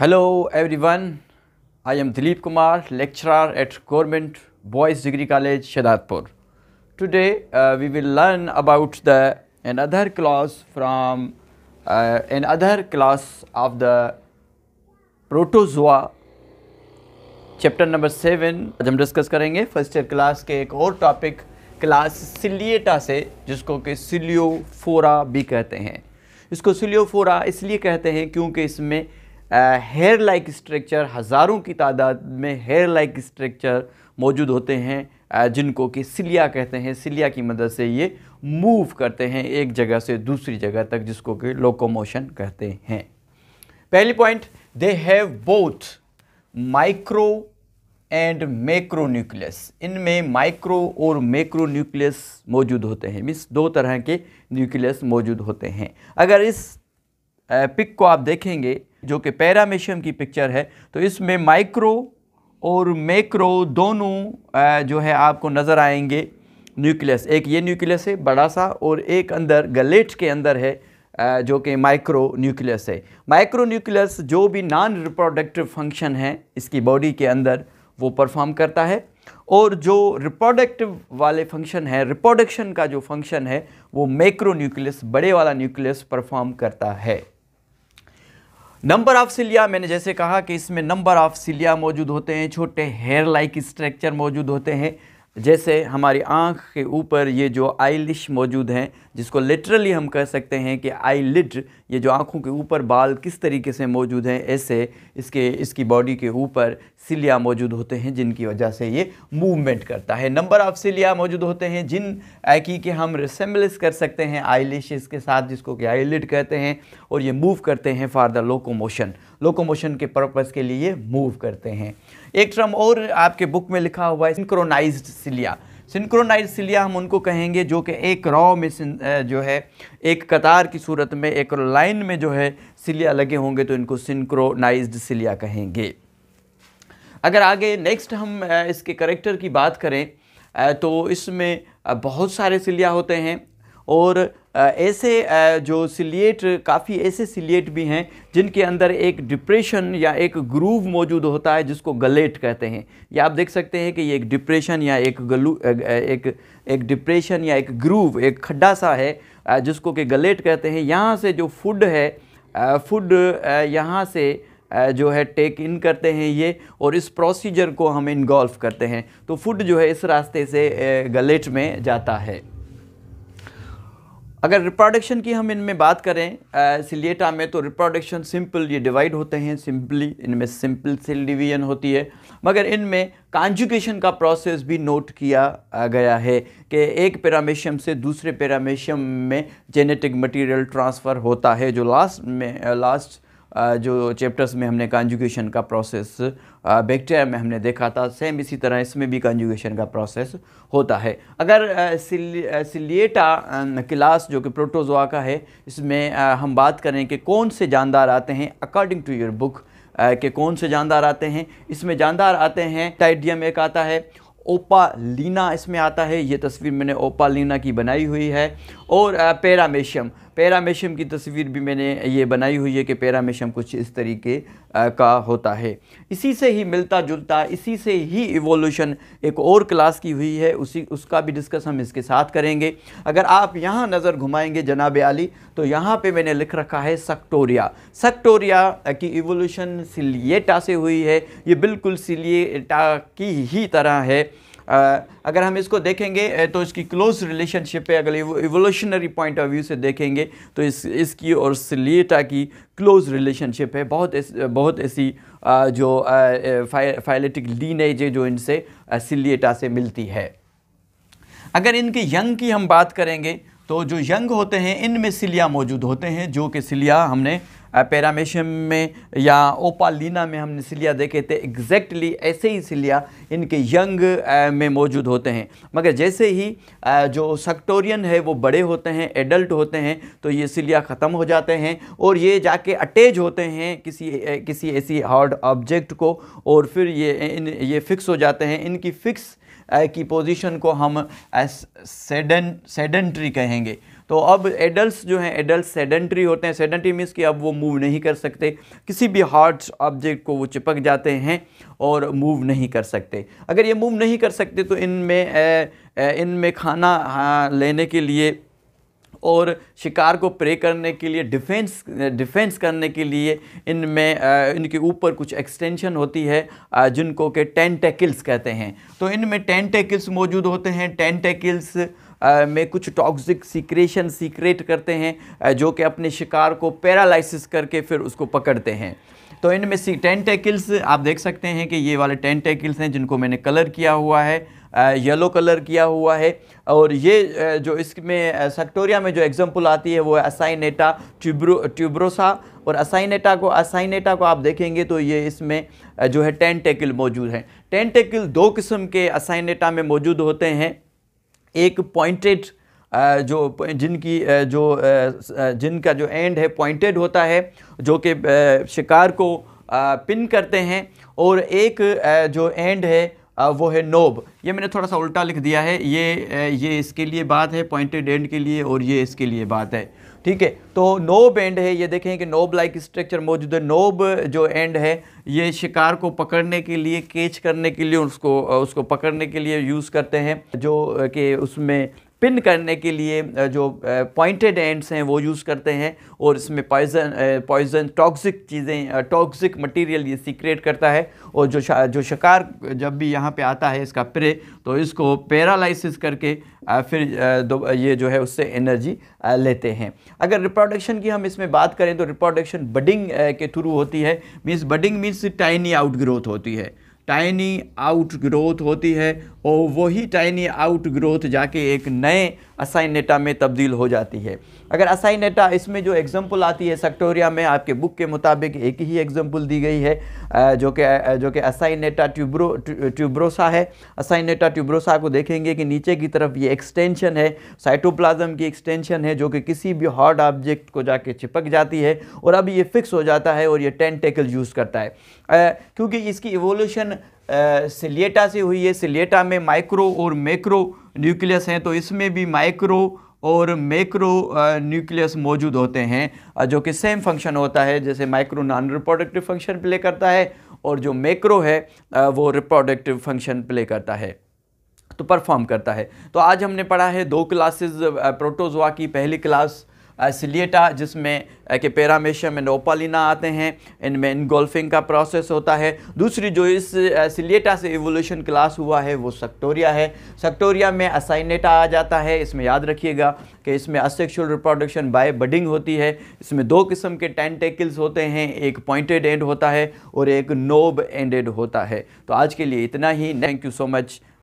hello everyone I am Dilip Kumar lecturer at government boys degree college Shadatpur today we will learn about the another class from another class of the protozoa chapter number seven आज हम discuss करेंगे first year class के एक और topic class सिलिएटा से जिसको कि सिलियोफोरा भी कहते हैं इसको सिलियोफोरा इसलिए कहते हैं क्योंकि इसमें हेयर लाइक स्ट्रक्चर हज़ारों की तादाद में हेयर लाइक स्ट्रक्चर मौजूद होते हैं जिनको कि सिलिया कहते हैं सिलिया की मदद से ये मूव करते हैं एक जगह से दूसरी जगह तक जिसको कि लोकोमोशन कहते हैं पहली point they have both micro and macro nucleus इनमें माइक्रो और मैक्रो न्यूक्लियस मौजूद होते हैं मीन्स दो तरह के न्यूक्लियस मौजूद होते हैं अगर इस पिक को आप देखेंगे जो कि पैरामेशियम की पिक्चर है तो इसमें माइक्रो और मैक्रो दोनों जो है आपको नज़र आएंगे न्यूक्लियस एक ये न्यूक्लियस है बड़ा सा और एक अंदर गलेट के अंदर है जो कि माइक्रो न्यूक्लियस है माइक्रो न्यूक्लियस जो भी नॉन रिप्रोडक्टिव फंक्शन है इसकी बॉडी के अंदर वो परफॉर्म करता है और जो रिप्रोडक्टिव वाले फंक्शन है रिप्रोडक्शन का जो फंक्शन है वो मैक्रो न्यूक्लियस बड़े वाला न्यूक्लियस परफॉर्म करता है नंबर ऑफ सिलिया मैंने जैसे कहा कि इसमें नंबर ऑफ सिलिया मौजूद होते हैं छोटे हेयर लाइक स्ट्रक्चर मौजूद होते हैं जैसे हमारी आँख के ऊपर ये जो आइलिश मौजूद हैं जिसको लिटरली हम कह सकते हैं कि आई लिट ये जो आँखों के ऊपर बाल किस तरीके से मौजूद हैं ऐसे इसके इसकी बॉडी के ऊपर सिलिया मौजूद होते हैं जिनकी वजह से ये मूवमेंट करता है नंबर ऑफ सिलिया मौजूद होते हैं जिन एकी के हम रिसम्बलिस कर सकते हैं आई के साथ जिसको कि आई लिट कहते हैं और ये मूव करते हैं फॉर द लोकोमोशन लोकोमोशन के पर्पज़ के लिए मूव करते हैं एक ट्रम और आपके बुक में लिखा हुआ है सिंक्रोनाइज्ड सिलिया सिंक्रोनाइज सिलिया हम उनको कहेंगे जो कि एक रॉ में जो है एक कतार की सूरत में एक लाइन में जो है सिलिया लगे होंगे तो इनको सिंक्रोनाइज्ड सिलिया कहेंगे अगर आगे नेक्स्ट हम इसके करेक्टर की बात करें तो इसमें बहुत सारे सिलिया होते हैं और ऐसे जो सिलिएट काफ़ी ऐसे सिलिएट भी हैं जिनके अंदर एक डिप्रेशन या एक ग्रूव मौजूद होता है जिसको गलेट कहते हैं या आप देख सकते हैं कि ये एक डिप्रेशन या एक गलू एक एक डिप्रेशन या एक ग्रूव एक खड्डा सा है जिसको कि गलेट कहते हैं यहाँ से जो फूड है फूड यहाँ से जो है टेक इन करते हैं ये और इस प्रोसीजर को हम इनगोल्फ करते हैं तो फूड जो है इस रास्ते से गलेट में जाता है अगर रिप्रोडक्शन की हम इनमें बात करें सिलिएटा में तो रिप्रोडक्शन सिंपल ये डिवाइड होते हैं सिंपली इनमें सिंपल सेल डिवीजन होती है मगर इनमें कॉन्जुकेशन का प्रोसेस भी नोट किया गया है कि एक पैरामेशियम से दूसरे पैरामेशियम में जेनेटिक मटेरियल ट्रांसफ़र होता है जो लास्ट में लास्ट जो चैप्टर्स में हमने कंजुगेशन का प्रोसेस बैक्टीरिया में हमने देखा था सेम इसी तरह इसमें भी कंजुगेशन का प्रोसेस होता है अगर सिलिएटा क्लास जो कि प्रोटोजोआ का है इसमें हम बात करें कि कौन से जानदार आते हैं अकॉर्डिंग टू योर बुक के कौन से जानदार आते हैं इसमें जानदार आते हैं टाइडियम एक आता है ओपालीना इसमें आता है ये तस्वीर मैंने ओपालीना की बनाई हुई है और पैरामेशियम पैरामेशियम की तस्वीर भी मैंने ये बनाई हुई है कि पैरामेशियम कुछ इस तरीके का होता है इसी से ही मिलता जुलता इसी से ही इवोल्यूशन एक और क्लास की हुई है उसी उसका भी डिस्कस हम इसके साथ करेंगे अगर आप यहाँ नज़र घुमाएंगे जनाब आली तो यहाँ पे मैंने लिख रखा है सक्टोरिया सक्टोरिया की इवोल्यूशन सिलिएटा से हुई है ये बिल्कुल सिलिएटा की ही तरह है अगर हम इसको देखेंगे तो इसकी क्लोज रिलेशनशिप है अगर इवोल्यूशनरी पॉइंट ऑफ व्यू से देखेंगे तो इस इसकी और सिलिएटा की क्लोज रिलेशनशिप है बहुत इस, बहुत ऐसी जो फाइलेटिक लीनेज है जो इनसे सिलिएटा से मिलती है अगर इनके यंग की हम बात करेंगे तो जो यंग होते हैं इनमें सिलिया मौजूद होते हैं जो कि सिलिया हमने पैरामेशियम में या ओपालीना में हमने सिलिया देखे थे एग्जैक्टली ऐसे ही सिलिया इनके यंग में मौजूद होते हैं मगर जैसे ही जो सक्टोरियन है वो बड़े होते हैं एडल्ट होते हैं तो ये सिलिया ख़त्म हो जाते हैं और ये जाके अटैच होते हैं किसी किसी ऐसी हार्ड ऑब्जेक्ट को और फिर ये इन ये फिक्स हो जाते हैं इनकी फिक्स की पोजीशन को हम सेडन सेडेंट्री कहेंगे तो अब एडल्ट जो हैं एडल्ट सेडेंट्री होते हैं सेडेंट्री मीन्स कि अब वो मूव नहीं कर सकते किसी भी हार्ड ऑब्जेक्ट को वो चिपक जाते हैं और मूव नहीं कर सकते अगर ये मूव नहीं कर सकते तो इनमें इनमें खाना हाँ, लेने के लिए और शिकार को प्रे करने के लिए डिफेंस डिफेंस करने के लिए इनमें इनके ऊपर कुछ एक्सटेंशन होती है जिनको के टेंटेकिल्स कहते हैं तो इनमें टेंटेकिल्स मौजूद होते हैं टेंटेकिल्स में कुछ टॉक्सिक सीक्रेशन सीक्रेट करते हैं जो कि अपने शिकार को पैरालसिस करके फिर उसको पकड़ते हैं तो इनमें सी टेंटेकिल्स आप देख सकते हैं कि ये वाले टेंटेकिल्स हैं जिनको मैंने कलर किया हुआ है येलो कलर किया हुआ है और ये जो इसमें सेक्टोरिया में जो एग्जाम्पल आती है वो असाइनेटा ट्यूब्रो ट्यूब्रोसा और असाइनेटा को असाइनेटा को आप देखेंगे तो ये इसमें जो है टेंटेकिल मौजूद है टेंटेकिल दो किस्म के असाइनेटा में मौजूद होते हैं एक पॉइंटेड जो जिनकी जो जिनका जो एंड है पॉइंटेड होता है जो कि शिकार को पिन करते हैं और एक जो एंड है वो है नोब ये मैंने थोड़ा सा उल्टा लिख दिया है ये ये इसके लिए बात है पॉइंटेड एंड के लिए और ये इसके लिए बात है ठीक है तो नोब एंड है ये देखें कि नोब लाइक स्ट्रक्चर मौजूद है नोब जो एंड है ये शिकार को पकड़ने के लिए कैच करने के लिए उसको उसको पकड़ने के लिए यूज़ करते हैं जो कि उसमें पिन करने के लिए जो पॉइंटेड एंड्स हैं वो यूज़ करते हैं और इसमें पॉइजन पॉइजन टॉक्सिक चीज़ें टॉक्सिक मटेरियल ये सीक्रेट करता है और जो जो शिकार जब भी यहाँ पे आता है इसका प्रे तो इसको पैरालाइसिस करके फिर ये जो है उससे एनर्जी लेते हैं अगर रिप्रोडक्शन की हम इसमें बात करें तो रिप्रोडक्शन बडिंग के थ्रू होती है means budding means tiny outgrowth होती है टाइनी आउट ग्रोथ होती है और वही टाइनी आउट ग्रोथ जाके एक नए असाइन नेटा में तब्दील हो जाती है अगर असाइन नेटा इसमें जो एग्जाम्पल आती है सेक्टोरिया में आपके बुक के मुताबिक एक ही एग्जाम्पल दी गई है जो कि जो कि असाइन नेटा ट्यूब्रो ट्यूब्रोसा है असाइन नेटा ट्यूब्रोसा को देखेंगे कि नीचे की तरफ ये एक्सटेंशन है साइटोप्लाजम की एक्सटेंशन है जो कि किसी भी हॉट ऑब्जेक्ट को जाके चिपक जाती है और अब ये फिक्स हो जाता है और ये टेंटेकल यूज़ करता है क्योंकि इसकी इवोल्यूशन सिलेटा से हुई है सिलेटा में माइक्रो और मैक्रो न्यूक्लियस हैं तो इसमें भी माइक्रो और मैक्रो न्यूक्लियस मौजूद होते हैं जो कि सेम फंक्शन होता है जैसे micro non reproductive function play करता है और जो मैक्रो है वो रिप्रोडक्टिव फंक्शन प्ले करता है तो परफॉर्म करता है तो आज हमने पढ़ा है दो क्लासेस प्रोटोजोआ की पहली क्लास सिलिएटा जिसमें के पैरामेशियम एंड ओपालिना आते हैं इनमें इनगोल्फिंग का प्रोसेस होता है दूसरी जो इस सिलिएटा से एवोल्यूशन क्लास हुआ है वो सक्टोरिया है सक्टोरिया में असाइनेटा आ जाता है इसमें याद रखिएगा कि इसमें असेक्शुअल रिप्रोडक्शन बाय बडिंग होती है इसमें दो किस्म के टेंटेकल्स होते हैं एक पॉइंटेड एंड होता है और एक नोब एंडेड होता है तो आज के लिए इतना ही थैंक यू सो मच